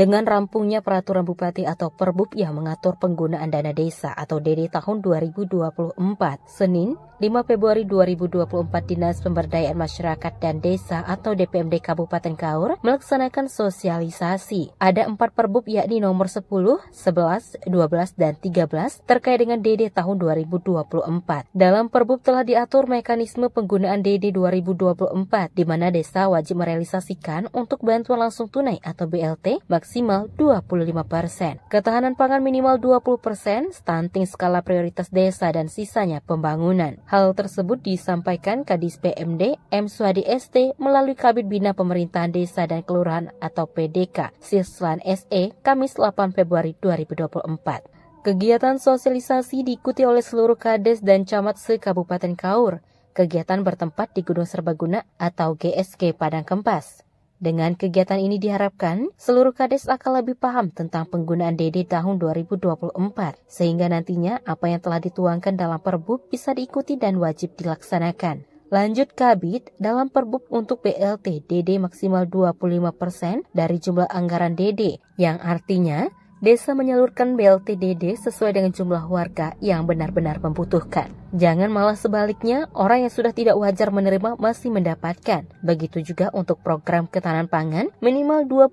Dengan rampungnya peraturan bupati atau perbup yang mengatur penggunaan dana desa atau DD tahun 2024, Senin 5 Februari 2024 Dinas Pemberdayaan Masyarakat dan Desa atau DPMD Kabupaten Kaur melaksanakan sosialisasi. Ada empat perbup yakni nomor 10, 11, 12, dan 13 terkait dengan DD tahun 2024. Dalam perbup telah diatur mekanisme penggunaan DD 2024 di mana desa wajib merealisasikan untuk bantuan langsung tunai atau BLT maksimal maksimal 25%, ketahanan pangan minimal 20%, persen stunting skala prioritas desa dan sisanya pembangunan. Hal tersebut disampaikan Kadis PMD M. Swadi ST melalui Kabit Bina Pemerintahan Desa dan Kelurahan atau PDK Sislan SE Kamis 8 Februari 2024. Kegiatan sosialisasi diikuti oleh seluruh kades dan camat se-Kabupaten Kaur. Kegiatan bertempat di Gunung Serbaguna atau GSG Padang Kempas. Dengan kegiatan ini diharapkan seluruh kades akan lebih paham tentang penggunaan DD tahun 2024 sehingga nantinya apa yang telah dituangkan dalam Perbup bisa diikuti dan wajib dilaksanakan. Lanjut Kabit, dalam perbup untuk BLT DD maksimal 25% dari jumlah anggaran DD, yang artinya Desa menyalurkan BLT DD sesuai dengan jumlah warga yang benar-benar membutuhkan. Jangan malah sebaliknya, orang yang sudah tidak wajar menerima masih mendapatkan. Begitu juga untuk program ketahanan pangan, minimal 20%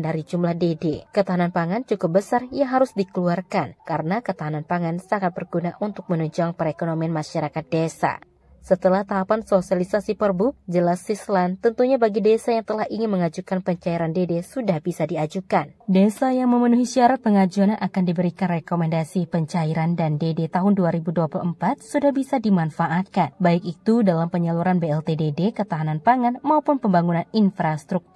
dari jumlah DD. Ketahanan pangan cukup besar yang harus dikeluarkan, karena ketahanan pangan sangat berguna untuk menunjang perekonomian masyarakat desa. Setelah tahapan sosialisasi perbu, jelas sislan tentunya bagi desa yang telah ingin mengajukan pencairan DD sudah bisa diajukan. Desa yang memenuhi syarat pengajuan akan diberikan rekomendasi pencairan dan DD tahun 2024 sudah bisa dimanfaatkan, baik itu dalam penyaluran BLT DD ketahanan pangan maupun pembangunan infrastruktur